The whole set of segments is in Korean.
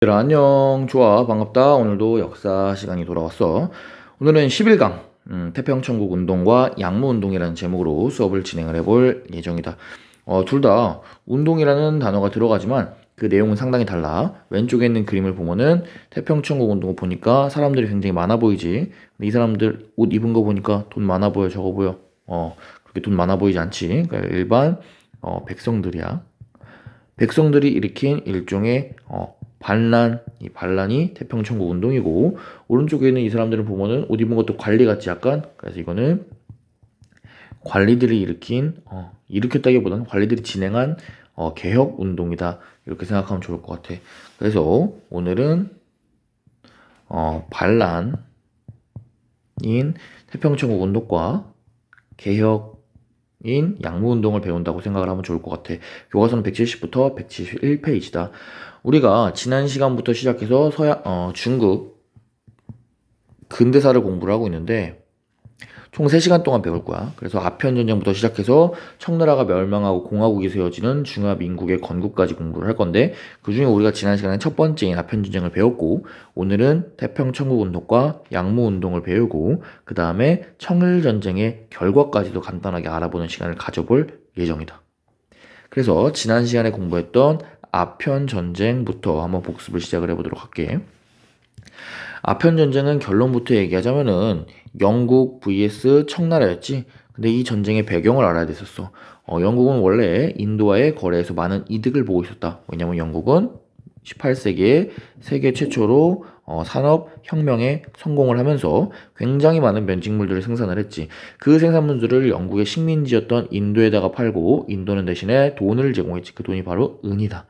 들 안녕 좋아 반갑다 오늘도 역사 시간이 돌아왔어 오늘은 11강 음, 태평천국 운동과 양무 운동이라는 제목으로 수업을 진행을 해볼 예정이다 어, 둘다 운동이라는 단어가 들어가지만 그 내용은 상당히 달라 왼쪽에 있는 그림을 보면은 태평천국 운동을 보니까 사람들이 굉장히 많아 보이지 이 사람들 옷 입은 거 보니까 돈 많아 보여 적어 보여 어 그렇게 돈 많아 보이지 않지 그러니까 일반 어, 백성들이야 백성들이 일으킨 일종의 어, 반란, 이 반란이 태평천국 운동이고 오른쪽에 있는 이 사람들을 보면은 옷 입은 것도 관리같이 약간 그래서 이거는 관리들이 일으킨 어, 일으켰다기보다는 관리들이 진행한 어, 개혁 운동이다 이렇게 생각하면 좋을 것 같아. 그래서 오늘은 어, 반란인 태평천국 운동과 개혁 인 양무 운동을 배운다고 생각을 하면 좋을 것 같아. 교과서는 170부터 171페이지다. 우리가 지난 시간부터 시작해서 서양 어, 중국 근대사를 공부를 하고 있는데 총 3시간 동안 배울 거야. 그래서 아편전쟁부터 시작해서 청나라가 멸망하고 공화국이 세워지는 중화민국의 건국까지 공부를 할 건데 그중에 우리가 지난 시간에 첫 번째인 아편전쟁을 배웠고 오늘은 태평천국운동과 양무운동을 배우고 그 다음에 청일전쟁의 결과까지도 간단하게 알아보는 시간을 가져볼 예정이다. 그래서 지난 시간에 공부했던 아편전쟁부터 한번 복습을 시작을 해보도록 할게. 요 아편 전쟁은 결론부터 얘기하자면은 영국 vs 청나라였지. 근데 이 전쟁의 배경을 알아야 됐었어. 어, 영국은 원래 인도와의 거래에서 많은 이득을 보고 있었다. 왜냐면 영국은 18세기에 세계 최초로 어, 산업 혁명에 성공을 하면서 굉장히 많은 면직물들을 생산을 했지. 그 생산물들을 영국의 식민지였던 인도에다가 팔고 인도는 대신에 돈을 제공했지. 그 돈이 바로 은이다.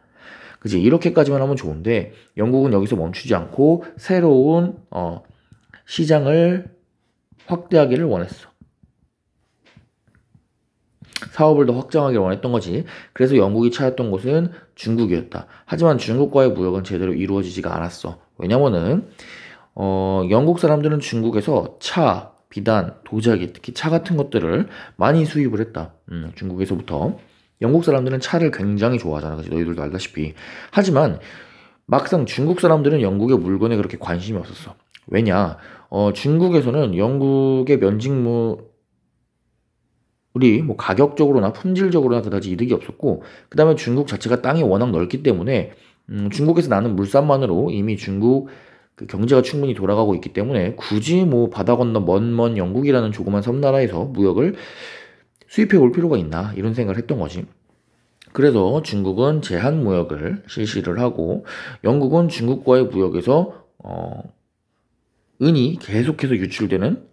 그지? 이렇게까지만 하면 좋은데 영국은 여기서 멈추지 않고 새로운 어, 시장을 확대하기를 원했어. 사업을 더 확장하기를 원했던 거지. 그래서 영국이 찾았던 곳은 중국이었다. 하지만 중국과의 무역은 제대로 이루어지지가 않았어. 왜냐면은 어, 영국 사람들은 중국에서 차, 비단, 도자기, 특히 차 같은 것들을 많이 수입을 했다. 음, 중국에서부터. 영국 사람들은 차를 굉장히 좋아하잖아. 그치? 너희들도 알다시피. 하지만 막상 중국 사람들은 영국의 물건에 그렇게 관심이 없었어. 왜냐? 어, 중국에서는 영국의 면직물이뭐 가격적으로나 품질적으로나 그다지 이득이 없었고 그다음에 중국 자체가 땅이 워낙 넓기 때문에 음, 중국에서 나는 물산만으로 이미 중국 그 경제가 충분히 돌아가고 있기 때문에 굳이 뭐 바다 건너 먼 먼 영국이라는 조그만 섬나라에서 무역을 수입해 올 필요가 있나 이런 생각을 했던 거지. 그래서 중국은 제한 무역을 실시를 하고 영국은 중국과의 무역에서 어, 은이 계속해서 유출되는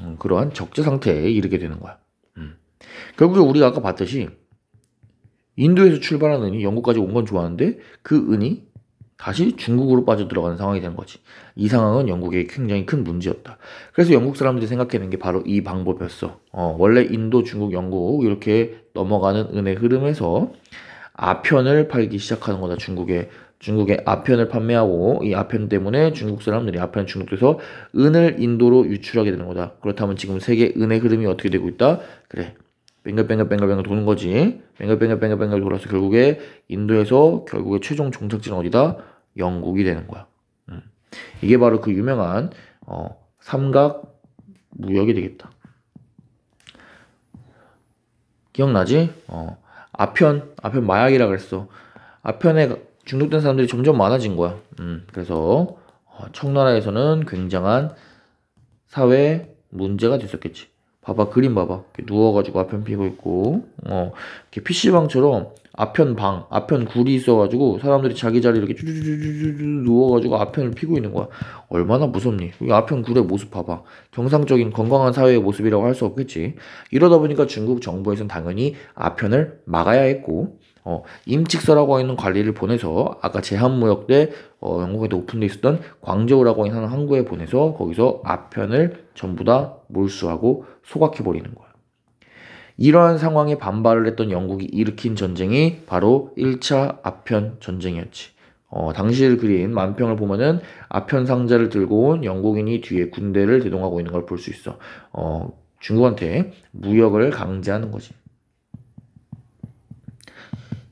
음, 그러한 적재 상태에 이르게 되는 거야. 음. 결국에 우리가 아까 봤듯이 인도에서 출발한 은이 영국까지 온 건 좋았는데 그 은이 다시 중국으로 빠져들어가는 상황이 된 거지. 이 상황은 영국에 굉장히 큰 문제였다. 그래서 영국 사람들이 생각해낸 게 바로 이 방법이었어. 어, 원래 인도, 중국, 영국 이렇게 넘어가는 은의 흐름에서 아편을 팔기 시작하는 거다. 중국에 중국에 아편을 판매하고 이 아편 때문에 중국 사람들이 아편 중국에서 은을 인도로 유출하게 되는 거다. 그렇다면 지금 세계 은의 흐름이 어떻게 되고 있다? 그래. 뱅글뱅글뱅글뱅글 도는 거지. 뱅글뱅글뱅글뱅글 돌아서 결국에 인도에서 결국에 최종 종착지는 어디다? 영국이 되는 거야. 음. 이게 바로 그 유명한 어, 삼각 무역이 되겠다. 기억나지? 어, 아편, 아편 마약이라 그랬어. 아편에 중독된 사람들이 점점 많아진 거야. 음, 그래서 어, 청나라에서는 굉장한 사회 문제가 됐었겠지. 봐봐 그림 봐봐 누워가지고 아편 피고 있고 어 이렇게 PC방처럼 아편 방 아편 굴이 있어가지고 사람들이 자기 자리 이렇게 쭈쭈쭈쭈쭈 누워가지고 아편을 피고 있는 거야 얼마나 무섭니 이 아편 굴의 모습 봐봐 정상적인 건강한 사회의 모습이라고 할 수 없겠지 이러다 보니까 중국 정부에서는 당연히 아편을 막아야 했고 어, 임칙서라고 하는 관리를 보내서 아까 제한무역 때 어, 영국에도 오픈되어 있었던 광저우라고 하는 항구에 보내서 거기서 아편을 전부 다 몰수하고 소각해 버리는 거예요. 이러한 상황에 반발을 했던 영국이 일으킨 전쟁이 바로 1차 아편 전쟁이었지. 어, 당시를 그린 만평을 보면은 아편 상자를 들고 온 영국인이 뒤에 군대를 대동하고 있는 걸 볼 수 있어. 어, 중국한테 무역을 강제하는 거지.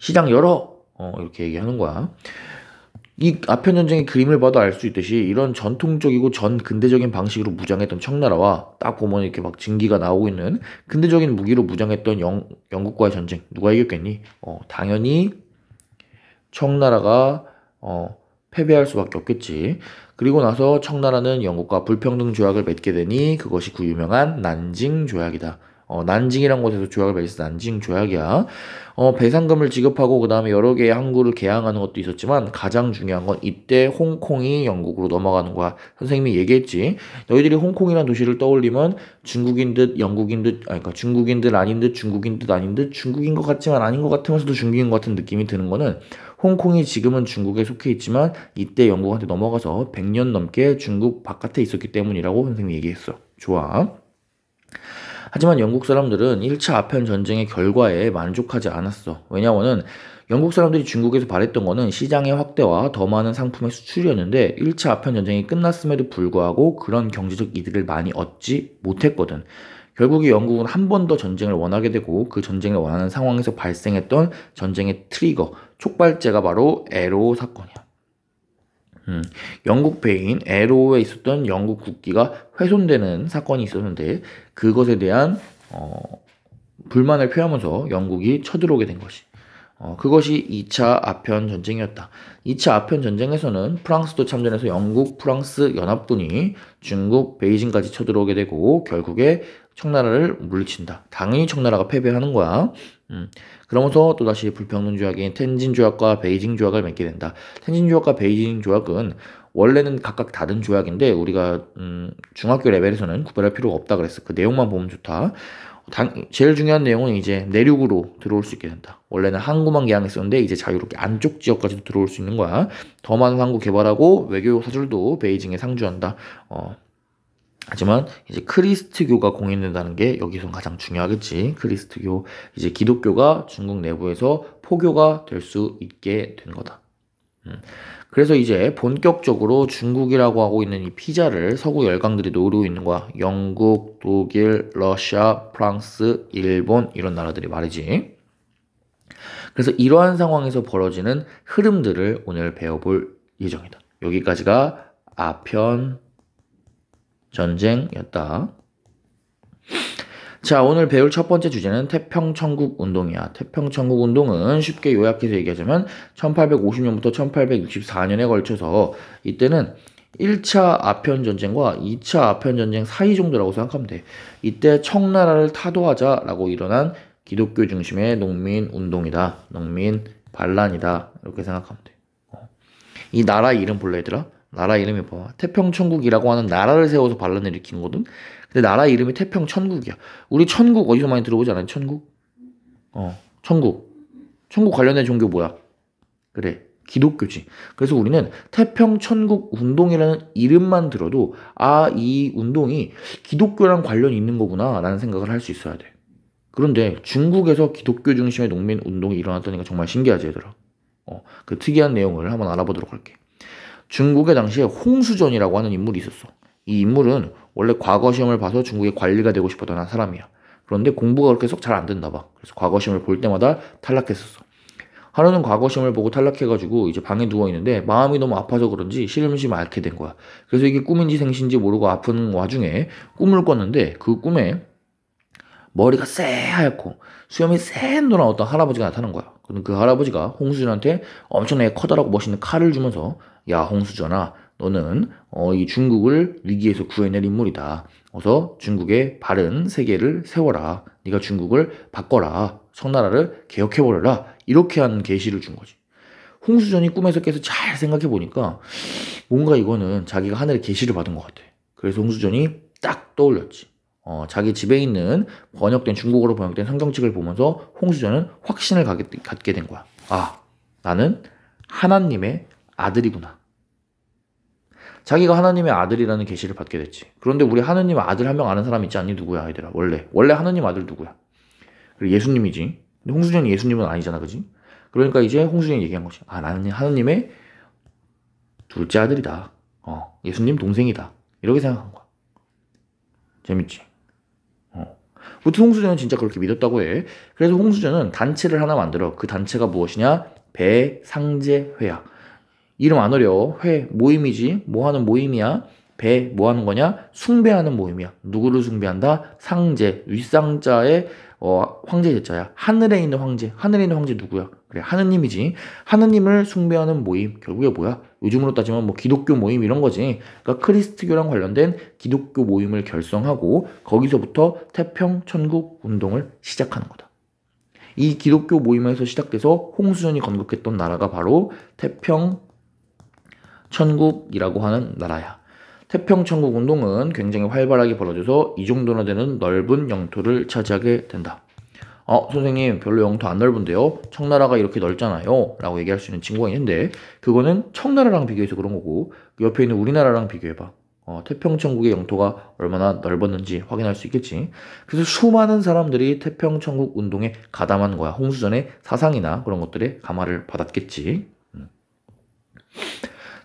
시장 열어! 어, 이렇게 얘기하는 거야. 이 아편 전쟁의 그림을 봐도 알 수 있듯이 이런 전통적이고 전근대적인 방식으로 무장했던 청나라와 딱 보면 이렇게 막 증기가 나오고 있는 근대적인 무기로 무장했던 영, 영국과의 전쟁 누가 이겼겠니? 어, 당연히 청나라가 어, 패배할 수밖에 없겠지. 그리고 나서 청나라는 영국과 불평등 조약을 맺게 되니 그것이 그 유명한 난징 조약이다. 어, 난징이란 곳에서 조약을 맺어서 난징 조약이야. 어, 배상금을 지급하고 그 다음에 여러 개의 항구를 개항하는 것도 있었지만 가장 중요한 건 이때 홍콩이 영국으로 넘어가는 거야. 선생님이 얘기했지. 너희들이 홍콩이란 도시를 떠올리면 중국인 듯 영국인 듯, 아니, 그러니까 중국인 듯 아닌 듯 중국인 듯 아닌 듯 중국인 것 같지만 아닌 것 같으면서도 중국인 것 같은 느낌이 드는 거는 홍콩이 지금은 중국에 속해 있지만 이때 영국한테 넘어가서 100년 넘게 중국 바깥에 있었기 때문이라고 선생님이 얘기했어. 좋아. 하지만 영국 사람들은 1차 아편 전쟁의 결과에 만족하지 않았어. 왜냐하면 영국 사람들이 중국에서 바랬던 거는 시장의 확대와 더 많은 상품의 수출이었는데 1차 아편 전쟁이 끝났음에도 불구하고 그런 경제적 이득을 많이 얻지 못했거든. 결국에 영국은 한 번 더 전쟁을 원하게 되고 그 전쟁을 원하는 상황에서 발생했던 전쟁의 트리거, 촉발제가 바로 에로 사건이야. 음, 영국 배인 에로에 있었던 영국 국기가 훼손되는 사건이 있었는데 그것에 대한 어, 불만을 표하면서 영국이 쳐들어오게 된 것이 어, 그것이 2차 아편 전쟁이었다. 2차 아편 전쟁에서는 프랑스도 참전해서 영국 프랑스 연합군이 중국 베이징까지 쳐들어오게 되고 결국에 청나라를 물리친다. 당연히 청나라가 패배하는 거야. 음, 그러면서 또다시 불평등 조약인 텐진 조약과 베이징 조약을 맺게 된다. 텐진 조약과 베이징 조약은 원래는 각각 다른 조약인데 우리가 음, 중학교 레벨에서는 구별할 필요가 없다 그랬어. 그 내용만 보면 좋다. 당, 제일 중요한 내용은 이제 내륙으로 들어올 수 있게 된다. 원래는 항구만 개항했었는데 이제 자유롭게 안쪽 지역까지도 들어올 수 있는 거야. 더 많은 항구 개발하고 외교 사절도 베이징에 상주한다. 어, 하지만 이제 크리스트교가 공인된다는 게 여기서 가장 중요하겠지. 크리스트교 이제 기독교가 중국 내부에서 포교가 될 수 있게 된 거다. 음. 그래서 이제 본격적으로 중국이라고 하고 있는 이 피자를 서구 열강들이 노리고 있는 거야. 영국, 독일, 러시아, 프랑스, 일본 이런 나라들이 말이지. 그래서 이러한 상황에서 벌어지는 흐름들을 오늘 배워볼 예정이다. 여기까지가 아편 전쟁이었다. 자, 오늘 배울 첫 번째 주제는 태평천국 운동이야. 태평천국 운동은 쉽게 요약해서 얘기하자면 1850년부터 1864년에 걸쳐서 이때는 1차 아편 전쟁과 2차 아편 전쟁 사이 정도라고 생각하면 돼. 이때 청나라를 타도하자라고 일어난 기독교 중심의 농민 운동이다. 농민 반란이다. 이렇게 생각하면 돼. 어. 이 나라 이름 볼래 얘들아? 나라 이름이 뭐 태평천국이라고 하는 나라를 세워서 반란을 일으는 거든. 근데 나라 이름이 태평천국이야. 우리 천국 어디서 많이 들어보지 않아요? 천국? 어, 천국. 천국 관련된 종교 뭐야? 그래, 기독교지. 그래서 우리는 태평천국 운동이라는 이름만 들어도 아, 이 운동이 기독교랑 관련이 있는 거구나 라는 생각을 할 수 있어야 돼. 그런데 중국에서 기독교 중심의 농민 운동이 일어났다니까 정말 신기하지 얘들아. 어, 그 특이한 내용을 한번 알아보도록 할게. 중국의 당시에 홍수전이라고 하는 인물이 있었어. 이 인물은 원래 과거 시험을 봐서 중국의 관리가 되고 싶었던 한 사람이야. 그런데 공부가 그렇게 썩잘안 된다 봐. 그래서 과거 시험을 볼 때마다 탈락했었어. 하루는 과거 시험을 보고 탈락해가지고 이제 방에 누워 있는데 마음이 너무 아파서 그런지 시름시 앓게 된 거야. 그래서 이게 꿈인지 생신지 모르고 아픈 와중에 꿈을 꿨는데 그 꿈에 머리가 새하얗고 수염이 샌노란 어떤 할아버지가 나타난 거야. 그럼 그러니까 그 할아버지가 홍수진한테 엄청나게 커다랗고 멋있는 칼을 주면서 야 홍수전아 너는 어, 이 중국을 위기에서 구해낼 인물이다. 어서 중국의 바른 세계를 세워라. 네가 중국을 바꿔라. 청나라를 개혁해버려라. 이렇게 한 계시를 준 거지. 홍수전이 꿈에서 깨서 잘 생각해 보니까 뭔가 이거는 자기가 하늘의 계시를 받은 것 같아. 그래서 홍수전이 딱 떠올렸지. 어, 자기 집에 있는 번역된 중국어로 번역된 성경책을 보면서 홍수전은 확신을 갖게 된 거야. 아, 나는 하나님의 아들이구나. 자기가 하나님의 아들이라는 계시를 받게 됐지. 그런데 우리 하느님 아들 한 명 아는 사람 있지 않니? 누구야, 얘들아? 원래. 원래 하느님 아들 누구야? 그리고 예수님이지. 근데 홍수진이 예수님은 아니잖아, 그지? 그러니까 이제 홍수진이 얘기한 거지. 아, 나는 하느님의 둘째 아들이다. 어, 예수님 동생이다. 이렇게 생각한 거야. 재밌지? 어. 무튼 홍수전은 진짜 그렇게 믿었다고 해. 그래서 홍수전은 단체를 하나 만들어. 그 단체가 무엇이냐? 배상제회야. 이름 안 어려워. 회, 모임이지. 뭐 하는 모임이야? 배, 뭐 하는 거냐? 숭배하는 모임이야. 누구를 숭배한다? 상제, 윗상자의 어, 황제 제자야. 하늘에 있는 황제. 하늘에 있는 황제 누구야? 그래, 하느님이지. 하느님을 숭배하는 모임. 결국에 뭐야? 요즘으로 따지면 뭐 기독교 모임 이런 거지. 그러니까 크리스트교랑 관련된 기독교 모임을 결성하고 거기서부터 태평 천국 운동을 시작하는 거다. 이 기독교 모임에서 시작돼서 홍수전이 건국했던 나라가 바로 태평 천국이라고 하는 나라야. 태평천국 운동은 굉장히 활발하게 벌어져서 이 정도나 되는 넓은 영토를 차지하게 된다. 어, 선생님, 별로 영토 안 넓은데요? 청나라가 이렇게 넓잖아요? 라고 얘기할 수 있는 친구가 있는데, 그거는 청나라랑 비교해서 그런 거고, 그 옆에 있는 우리나라랑 비교해봐. 어, 태평천국의 영토가 얼마나 넓었는지 확인할 수 있겠지. 그래서 수많은 사람들이 태평천국 운동에 가담한 거야. 홍수전의 사상이나 그런 것들의 감화를 받았겠지. 음.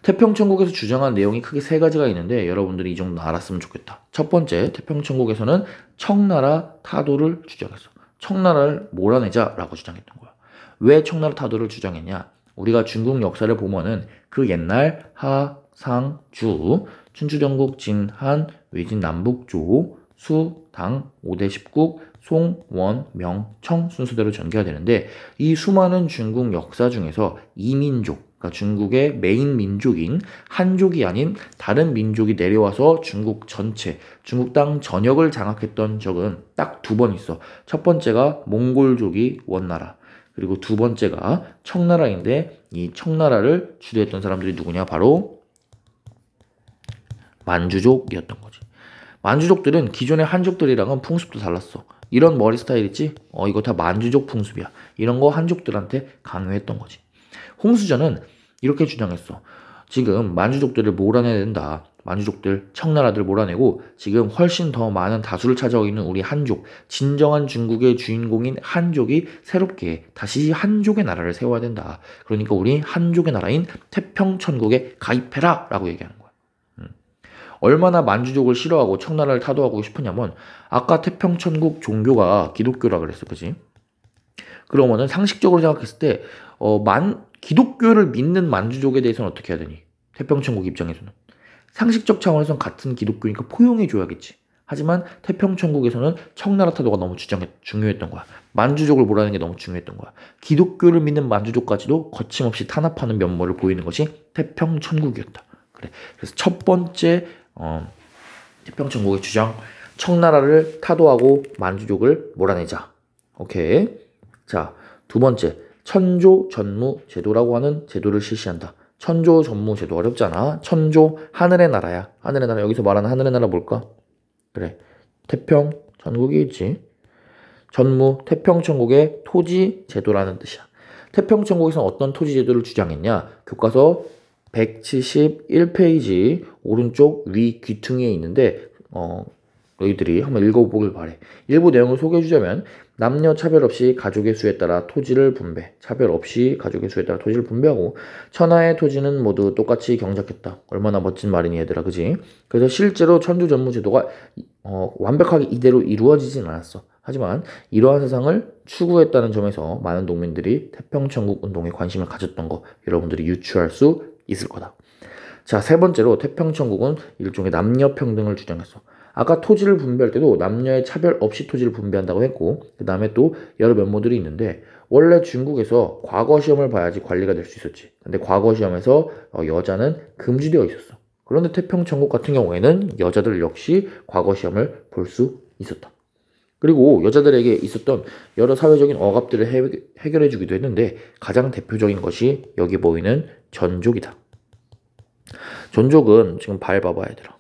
태평천국에서 주장한 내용이 크게 세 가지가 있는데 여러분들이 이 정도 알았으면 좋겠다. 첫 번째, 태평천국에서는 청나라 타도를 주장했어. 청나라를 몰아내자라고 주장했던 거야. 왜 청나라 타도를 주장했냐? 우리가 중국 역사를 보면은 그 옛날 하, 상, 주, 춘추전국, 진, 한, 외진, 남북, 조, 수, 당, 5대 10국, 송, 원, 명, 청 순서대로 전개가 되는데 이 수많은 중국 역사 중에서 이민족, 그러니까 중국의 메인 민족인 한족이 아닌 다른 민족이 내려와서 중국 전체, 중국 땅 전역을 장악했던 적은 딱 두 번 있어. 첫 번째가 몽골족이 원나라. 그리고 두 번째가 청나라인데 이 청나라를 주도했던 사람들이 누구냐? 바로 만주족이었던 거지. 만주족들은 기존의 한족들이랑은 풍습도 달랐어. 이런 머리 스타일 있지? 어, 이거 다 만주족 풍습이야. 이런 거 한족들한테 강요했던 거지. 홍수전은 이렇게 주장했어. 지금 만주족들을 몰아내야 된다. 만주족들, 청나라들 몰아내고 지금 훨씬 더 많은 다수를 찾아오고 있는 우리 한족, 진정한 중국의 주인공인 한족이 새롭게 다시 한족의 나라를 세워야 된다. 그러니까 우리 한족의 나라인 태평천국에 가입해라! 라고 얘기하는 거야. 음. 얼마나 만주족을 싫어하고 청나라를 타도하고 싶으냐면 아까 태평천국 종교가 기독교라 그랬어, 그지? 그러면은 상식적으로 생각했을 때, 어, 만, 기독교를 믿는 만주족에 대해서는 어떻게 해야 되니? 태평천국 입장에서는. 상식적 차원에서는 같은 기독교니까 포용해줘야겠지. 하지만 태평천국에서는 청나라 타도가 너무 주장, 중요했던 거야. 만주족을 몰아내는 게 너무 중요했던 거야. 기독교를 믿는 만주족까지도 거침없이 탄압하는 면모를 보이는 것이 태평천국이었다. 그래. 그래서 첫 번째 어, 태평천국의 주장, 청나라를 타도하고 만주족을 몰아내자. 오케이. 자, 두 번째. 천조 전무 제도라고 하는 제도를 실시한다. 천조 전무 제도 어렵잖아. 천조 하늘의 나라야. 하늘의 나라 여기서 말하는 하늘의 나라 뭘까? 그래. 태평 천국이 있지. 전무 태평 천국의 토지 제도라는 뜻이야. 태평 천국에서 어떤 토지 제도를 주장했냐? 교과서 171페이지 오른쪽 위 귀퉁이에 있는데 어 너희들이 한번 읽어보길 바래. 일부 내용을 소개해주자면 남녀 차별 없이 가족의 수에 따라 토지를 분배, 차별 없이 가족의 수에 따라 토지를 분배하고 천하의 토지는 모두 똑같이 경작했다. 얼마나 멋진 말이니 얘들아, 그지? 그래서 실제로 천주 전무 제도가 어, 완벽하게 이대로 이루어지진 않았어. 하지만 이러한 세상을 추구했다는 점에서 많은 농민들이 태평천국 운동에 관심을 가졌던 거 여러분들이 유추할 수 있을 거다. 자, 세 번째로 태평천국은 일종의 남녀 평등을 주장했어. 아까 토지를 분배할 때도 남녀의 차별 없이 토지를 분배한다고 했고 그 다음에 또 여러 면모들이 있는데 원래 중국에서 과거 시험을 봐야지 관리가 될 수 있었지. 근데 과거 시험에서 어, 여자는 금지되어 있었어. 그런데 태평천국 같은 경우에는 여자들 역시 과거 시험을 볼 수 있었다. 그리고 여자들에게 있었던 여러 사회적인 억압들을 해결해 주기도 했는데 가장 대표적인 것이 여기 보이는 전족이다. 전족은 지금 발 봐봐 얘들아.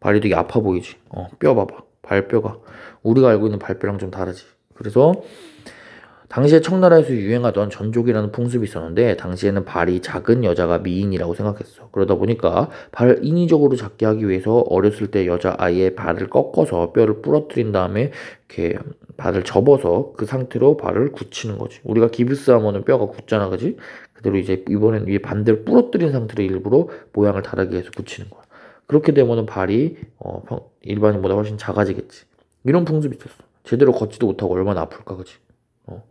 발이 되게 아파 보이지. 어, 뼈 봐봐. 발뼈가. 우리가 알고 있는 발뼈랑 좀 다르지. 그래서 당시에 청나라에서 유행하던 전족이라는 풍습이 있었는데 당시에는 발이 작은 여자가 미인이라고 생각했어. 그러다 보니까 발을 인위적으로 작게 하기 위해서 어렸을 때 여자 아이의 발을 꺾어서 뼈를 부러뜨린 다음에 이렇게 발을 접어서 그 상태로 발을 굳히는 거지. 우리가 기브스 하면은 뼈가 굳잖아, 그지? 그대로 이제 이번엔 위에 반대로 부러뜨린 상태로 일부러 모양을 다르게 해서 굳히는 거야. 그렇게 되면 발이 어, 일반인보다 훨씬 작아지겠지. 이런 풍습이 있었어. 제대로 걷지도 못하고 얼마나 아플까, 그지? 어.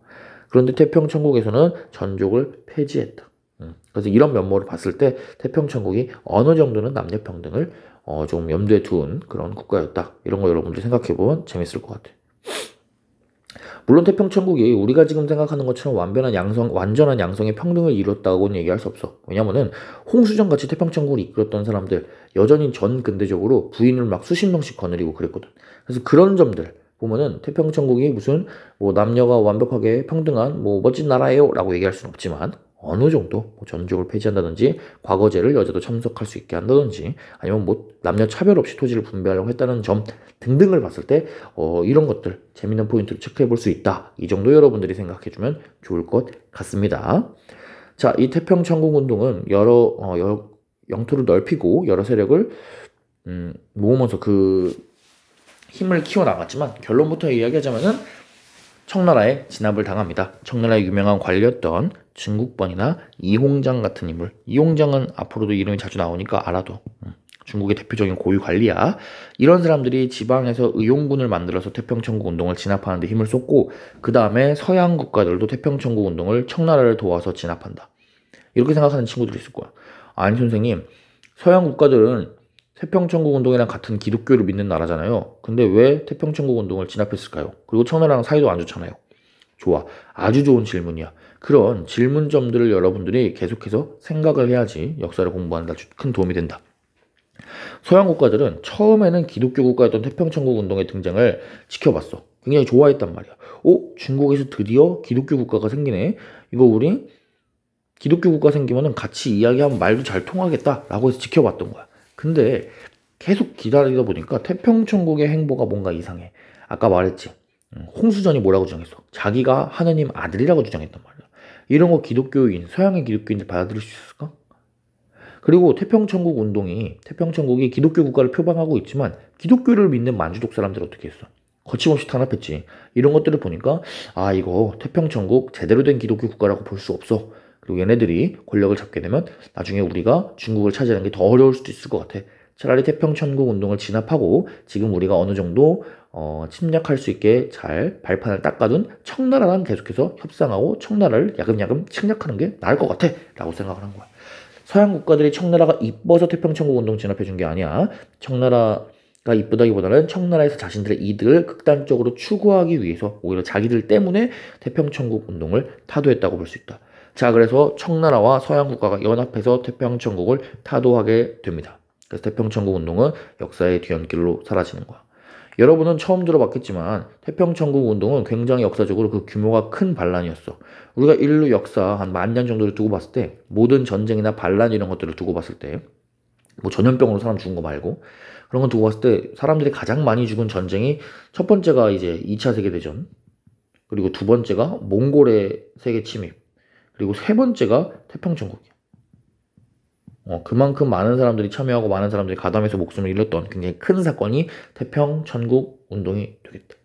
그런데 태평천국에서는 전족을 폐지했다. 음. 그래서 이런 면모를 봤을 때 태평천국이 어느 정도는 남녀평등을 어, 좀 염두에 둔 그런 국가였다. 이런 거 여러분들 생각해보면 재밌을 것 같아. 물론 태평천국이 우리가 지금 생각하는 것처럼 완변한 양성, 완전한 양성의 평등을 이뤘다고는 얘기할 수 없어. 왜냐면은 홍수전 같이 태평천국을 이끌었던 사람들, 여전히 전 근대적으로 부인을 막 수십 명씩 거느리고 그랬거든. 그래서 그런 점들 보면은 태평천국이 무슨 뭐 남녀가 완벽하게 평등한 뭐 멋진 나라예요라고 얘기할 수는 없지만 어느 정도 뭐 전족을 폐지한다든지 과거제를 여자도 참석할 수 있게 한다든지 아니면 뭐 남녀 차별 없이 토지를 분배하려고 했다는 점 등등을 봤을 때 어, 이런 것들 재밌는 포인트를 체크해 볼 수 있다 이 정도 여러분들이 생각해 주면 좋을 것 같습니다. 자, 이 태평천국 운동은 여러 어, 여, 영토를 넓히고 여러 세력을 음, 모으면서 그 힘을 키워나갔지만 결론부터 이야기하자면은 청나라에 진압을 당합니다. 청나라의 유명한 관리였던 중국번이나 이홍장 같은 인물. 이홍장은 앞으로도 이름이 자주 나오니까 알아도 음, 중국의 대표적인 고위 관리야. 이런 사람들이 지방에서 의용군을 만들어서 태평천국 운동을 진압하는 데 힘을 쏟고 그 다음에 서양 국가들도 태평천국 운동을 청나라를 도와서 진압한다. 이렇게 생각하는 친구들이 있을 거야. 아니 선생님 서양 국가들은 태평천국 운동이랑 같은 기독교를 믿는 나라잖아요. 근데 왜 태평천국 운동을 진압했을까요? 그리고 청나라랑 사이도 안 좋잖아요. 좋아. 아주 좋은 질문이야. 그런 질문점들을 여러분들이 계속해서 생각을 해야지 역사를 공부하는 데 아주 큰 도움이 된다. 서양 국가들은 처음에는 기독교 국가였던 태평천국 운동의 등장을 지켜봤어. 굉장히 좋아했단 말이야. 오, 중국에서 드디어 기독교 국가가 생기네. 이거 우리 기독교 국가 생기면 같이 이야기하면 말도 잘 통하겠다라고 해서 지켜봤던 거야. 근데 계속 기다리다 보니까 태평천국의 행보가 뭔가 이상해. 아까 말했지. 음, 홍수전이 뭐라고 주장했어? 자기가 하느님 아들이라고 주장했단 말이야. 이런 거 기독교인, 서양의 기독교인들 받아들일 수 있을까? 그리고 태평천국 운동이, 태평천국이 기독교 국가를 표방하고 있지만, 기독교를 믿는 만주족 사람들 어떻게 했어? 거침없이 탄압했지. 이런 것들을 보니까, 아, 이거 태평천국 제대로 된 기독교 국가라고 볼 수 없어. 그리고 얘네들이 권력을 잡게 되면 나중에 우리가 중국을 차지하는 게 더 어려울 수도 있을 것 같아. 차라리 태평천국 운동을 진압하고 지금 우리가 어느 정도 어, 침략할 수 있게 잘 발판을 닦아둔 청나라랑 계속해서 협상하고 청나라를 야금야금 침략하는 게 나을 것 같아 라고 생각을 한 거야. 서양 국가들이 청나라가 이뻐서 태평천국 운동 진압해준 게 아니야. 청나라 가 이쁘다기보다는 청나라에서 자신들의 이득을 극단적으로 추구하기 위해서 오히려 자기들 때문에 태평천국 운동을 타도했다고 볼 수 있다. 자, 그래서 청나라와 서양 국가가 연합해서 태평천국을 타도하게 됩니다. 그래서 태평천국 운동은 역사의 뒤안길로 사라지는 거야. 여러분은 처음 들어봤겠지만 태평천국 운동은 굉장히 역사적으로 그 규모가 큰 반란이었어. 우리가 인류 역사 한 만 년 정도를 두고 봤을 때 모든 전쟁이나 반란 이런 것들을 두고 봤을 때뭐 전염병으로 사람 죽은 거 말고 그런 건 두고 봤을 때 사람들이 가장 많이 죽은 전쟁이 첫 번째가 이제 2차 세계대전 그리고 두 번째가 몽골의 세계 침입 그리고 세 번째가 태평천국이야. 어, 그만큼 많은 사람들이 참여하고 많은 사람들이 가담해서 목숨을 잃었던 굉장히 큰 사건이 태평천국 운동이 되겠다.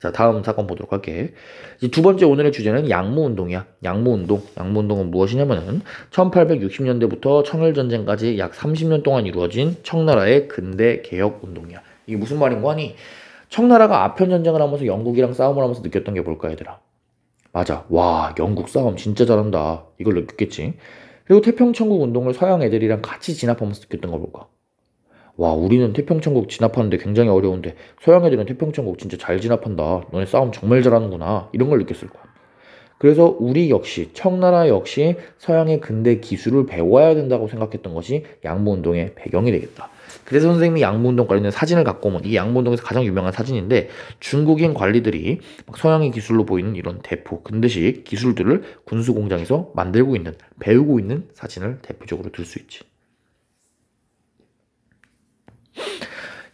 자, 다음 사건 보도록 할게. 이제 두 번째 오늘의 주제는 양모운동이야. 양모운동. 양모운동은 무엇이냐면은 1860년대부터 청일전쟁까지 약 30년 동안 이루어진 청나라의 근대 개혁 운동이야. 이게 무슨 말인 거 아니? 청나라가 아편 전쟁을 하면서 영국이랑 싸움을 하면서 느꼈던 게 뭘까 얘들아? 맞아. 와, 영국 싸움 진짜 잘한다. 이걸 느꼈겠지. 그리고 태평천국 운동을 서양 애들이랑 같이 진압하면서 느꼈던 걸 볼까? 와, 우리는 태평천국 진압하는데 굉장히 어려운데 서양 애들은 태평천국 진짜 잘 진압한다. 너네 싸움 정말 잘하는구나. 이런 걸 느꼈을 거야. 그래서 우리 역시 청나라 역시 서양의 근대 기술을 배워야 된다고 생각했던 것이 양무운동의 배경이 되겠다. 그래서 선생님이 양무운동 관련된 사진을 갖고 오면 이양무운동에서 가장 유명한 사진인데 중국인 관리들이 서양의 기술로 보이는 이런 대포 근대식 기술들을 군수 공장에서 만들고 있는 배우고 있는 사진을 대표적으로 들 수 있지.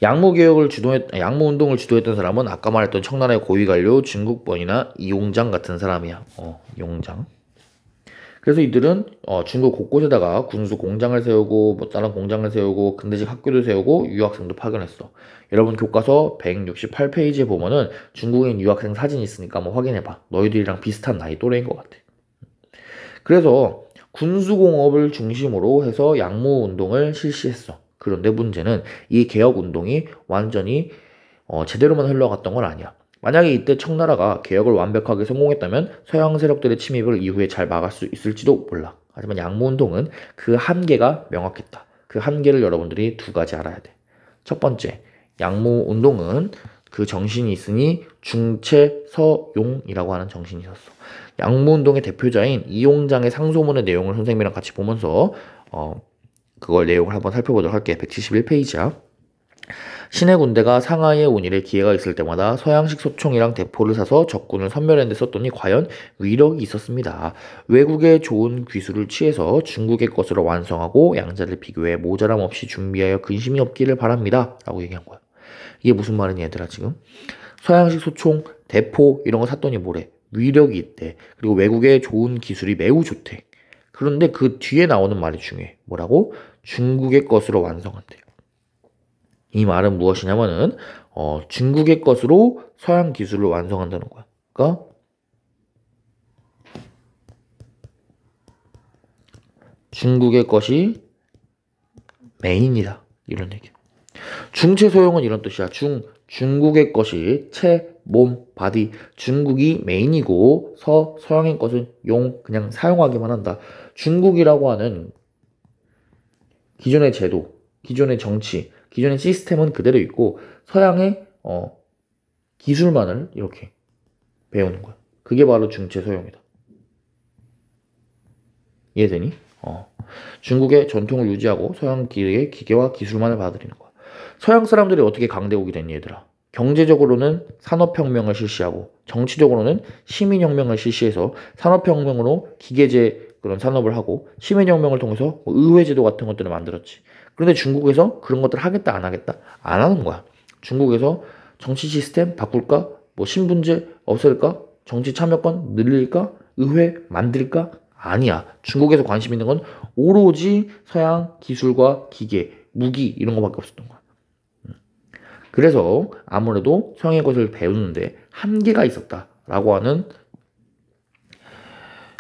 양모 개혁을 주도했 양모 운동을 주도했던 사람은 아까 말했던 청나라의 고위관료 중국번이나 이용장 같은 사람이야. 어, 용장 그래서 이들은 어, 중국 곳곳에다가 군수 공장을 세우고 뭐 다른 공장을 세우고 근대식 학교도 세우고 유학생도 파견했어. 여러분 교과서 168페이지에 보면은 중국인 유학생 사진 이 있으니까 뭐 확인해봐. 너희들이랑 비슷한 나이 또래인 것 같아. 그래서 군수공업을 중심으로 해서 양모 운동을 실시했어. 그런데 문제는 이 개혁 운동이 완전히 어, 제대로만 흘러갔던 건 아니야. 만약에 이때 청나라가 개혁을 완벽하게 성공했다면 서양 세력들의 침입을 이후에 잘 막을 수 있을지도 몰라. 하지만 양무운동은그 한계가 명확했다. 그 한계를 여러분들이 두 가지 알아야 돼. 첫 번째, 양무운동은그 정신이 있으니 중체서용이라고 하는 정신이 있었어. 양무운동의 대표자인 이용장의 상소문의 내용을 선생님이랑 같이 보면서 어, 그걸 내용을 한번 살펴보도록 할게. 요 171페이지야. 신의 군대가 상하이의운 일에 기회가 있을 때마다 서양식 소총이랑 대포를 사서 적군을 섬멸했는데 썼더니 과연 위력이 있었습니다. 외국의 좋은 기술을 취해서 중국의 것으로 완성하고 양자를 비교해 모자람 없이 준비하여 근심이 없기를 바랍니다. 라고 얘기한 거야. 이게 무슨 말이냐 얘들아 지금. 서양식 소총, 대포 이런 거 샀더니 뭐래. 위력이 있대. 그리고 외국의 좋은 기술이 매우 좋대. 그런데 그 뒤에 나오는 말이 중요해. 뭐라고? 중국의 것으로 완성한대요. 이 말은 무엇이냐면은 어, 중국의 것으로 서양 기술을 완성한다는 거야. 그러니까 중국의 것이 메인이다. 이런 얘기. 중체 소용은 이런 뜻이야. 중 중국의 것이 체, 몸, 바디 중국이 메인이고 서 서양의 것은 용 그냥 사용하기만 한다. 중국이라고 하는 기존의 제도, 기존의 정치, 기존의 시스템은 그대로 있고 서양의 어, 기술만을 이렇게 배우는 거야. 그게 바로 중체 소형이다. 이해되니? 어. 중국의 전통을 유지하고 서양 기계의 기계와 기술만을 받아들이는 거야. 서양 사람들이 어떻게 강대국이 된 얘들아? 경제적으로는 산업혁명을 실시하고 정치적으로는 시민혁명을 실시해서 산업혁명으로 기계제 그런 산업을 하고 시민혁명을 통해서 뭐 의회제도 같은 것들을 만들었지. 그런데 중국에서 그런 것들 하겠다 안 하겠다 안 하는 거야. 중국에서 정치 시스템 바꿀까? 뭐 신분제 없앨까? 정치 참여권 늘릴까? 의회 만들까? 아니야. 중국에서 관심 있는 건 오로지 서양 기술과 기계, 무기 이런 거밖에 없었던 거야. 음. 그래서 아무래도 서양의 것을 배우는데 한계가 있었다라고 하는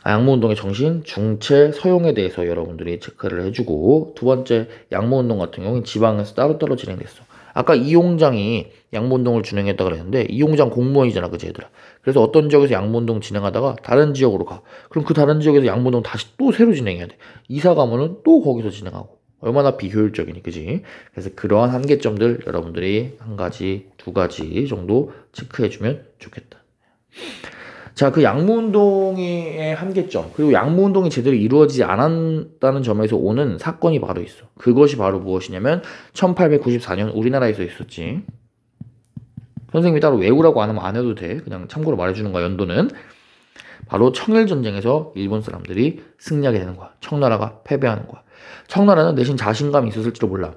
아, 양모운동의 정신, 중체, 서용에 대해서 여러분들이 체크를 해주고 두 번째 양모운동 같은 경우는 지방에서 따로따로 진행됐어. 아까 이용장이 양모운동을 진행했다 고 그랬는데 이용장 공무원이잖아 그지 얘들아. 그래서 어떤 지역에서 양모운동 진행하다가 다른 지역으로 가. 그럼 그 다른 지역에서 양모운동 다시 또 새로 진행해야 돼. 이사 가면은 또 거기서 진행하고. 얼마나 비효율적이니 그지? 그래서 그러한 한계점들 여러분들이 한 가지, 두 가지 정도 체크해주면 좋겠다. 자, 그 양무운동의 한계점, 그리고 양무운동이 제대로 이루어지지 않았다는 점에서 오는 사건이 바로 있어. 그것이 바로 무엇이냐면, 1894년 우리나라에서 있었지. 선생님이 따로 외우라고 안 하면 안 해도 돼. 그냥 참고로 말해주는 거야, 연도는. 바로 청일전쟁에서 일본 사람들이 승리하게 되는 거야. 청나라가 패배하는 거야. 청나라는 내신 자신감이 있었을지도 몰라.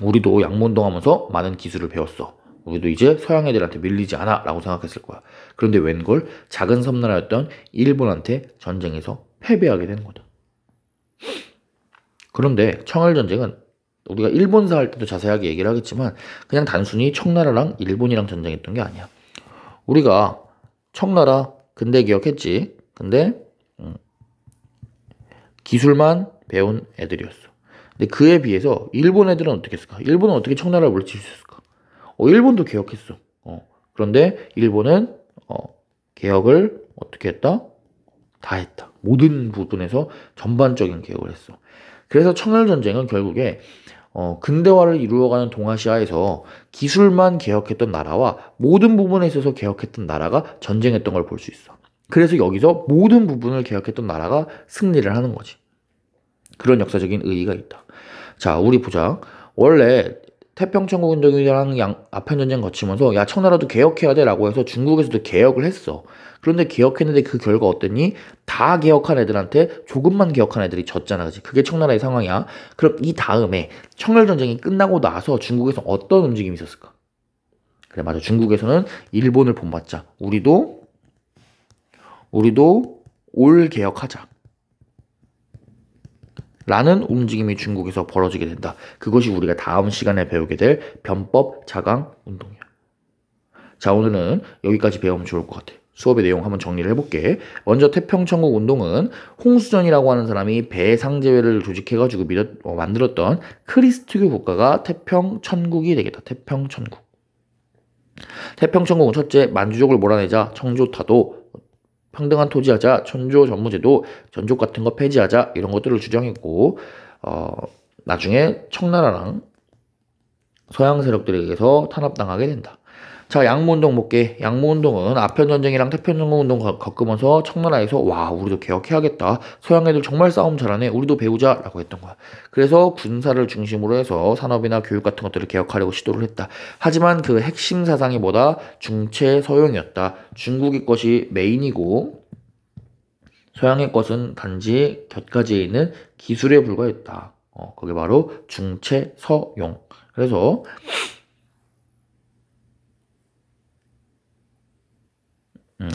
우리도 양무운동 하면서 많은 기술을 배웠어. 우리도 이제 서양 애들한테 밀리지 않아 라고 생각했을 거야. 그런데 웬걸 작은 섬나라였던 일본한테 전쟁에서 패배하게 되는 거죠. 그런데 청일 전쟁은 우리가 일본사 할 때도 자세하게 얘기를 하겠지만 그냥 단순히 청나라랑 일본이랑 전쟁했던 게 아니야. 우리가 청나라 근대 기억했지. 근데 음, 기술만 배운 애들이었어. 근데 그에 비해서 일본 애들은 어떻게 했을까? 일본은 어떻게 청나라를 물리칠 수 있을까? 어, 일본도 개혁했어. 어. 그런데 일본은 어, 개혁을 어떻게 했다? 다 했다. 모든 부분에서 전반적인 개혁을 했어. 그래서 청열 전쟁은 결국에 어, 근대화를 이루어가는 동아시아에서 기술만 개혁했던 나라와 모든 부분에 있어서 개혁했던 나라가 전쟁했던 걸 볼 수 있어. 그래서 여기서 모든 부분을 개혁했던 나라가 승리를 하는 거지. 그런 역사적인 의의가 있다. 자, 우리 보자. 원래 태평천국인들이랑 양, 아편 전쟁 거치면서 야 청나라도 개혁해야 돼라고 해서 중국에서도 개혁을 했어. 그런데 개혁했는데 그 결과 어땠니? 다 개혁한 애들한테 조금만 개혁한 애들이 졌잖아, 그지? 그게 청나라의 상황이야. 그럼 이 다음에 청일 전쟁이 끝나고 나서 중국에서 어떤 움직임이 있었을까? 그래 맞아, 중국에서는 일본을 본받자. 우리도 우리도 올 개혁하자. 라는 움직임이 중국에서 벌어지게 된다. 그것이 우리가 다음 시간에 배우게 될 변법 자강 운동이야. 자, 오늘은 여기까지 배우면 좋을 것 같아. 수업의 내용 한번 정리를 해볼게. 먼저 태평천국 운동은 홍수전이라고 하는 사람이 배상제회를 조직해가지고 믿었, 어, 만들었던 크리스트교 국가가 태평천국이 되겠다. 태평천국. 태평천국은 첫째 만주족을 몰아내자 청조타도 평등한 토지하자, 천조 전무제도, 전족 같은 거 폐지하자 이런 것들을 주장했고 어, 나중에 청나라랑 서양 세력들에게서 탄압당하게 된다. 자, 양모운동 볼게. 양모운동은 아편전쟁이랑 태평양운동 겪으면서 청나라에서 와, 우리도 개혁해야겠다. 서양애들 정말 싸움 잘하네. 우리도 배우자. 라고 했던 거야. 그래서 군사를 중심으로 해서 산업이나 교육 같은 것들을 개혁하려고 시도를 했다. 하지만 그 핵심 사상이 뭐다? 중체 서용이었다. 중국의 것이 메인이고 서양의 것은 단지 곁가지에 있는 기술에 불과했다. 어, 그게 바로 중체 서용. 그래서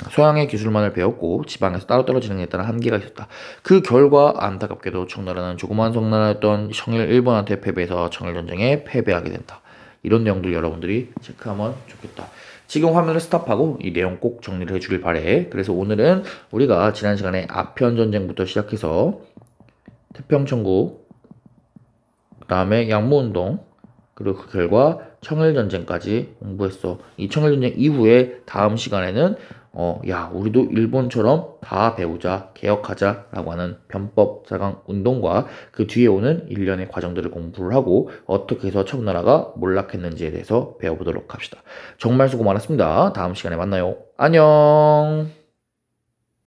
소양의 기술만을 배웠고 지방에서 따로 떨어지는 에 따른 한계가 있었다. 그 결과 안타깝게도 청나라는 조그마한 성나라였던 청일 일본한테 패배해서 청일 전쟁에 패배하게 된다. 이런 내용들 여러분들이 체크하면 좋겠다. 지금 화면을 스탑하고 이 내용 꼭 정리를 해주길 바래. 그래서 오늘은 우리가 지난 시간에 아편 전쟁부터 시작해서 태평천국, 그 다음에 양무운동 그리고 그 결과 청일전쟁까지 공부했어. 이 청일전쟁 이후에 다음 시간에는 어, 야, 우리도 일본처럼 다 배우자, 개혁하자 라고 하는 변법 자강 운동과 그 뒤에 오는 일련의 과정들을 공부를 하고 어떻게 해서 청나라가 몰락했는지에 대해서 배워보도록 합시다. 정말 수고 많았습니다. 다음 시간에 만나요. 안녕!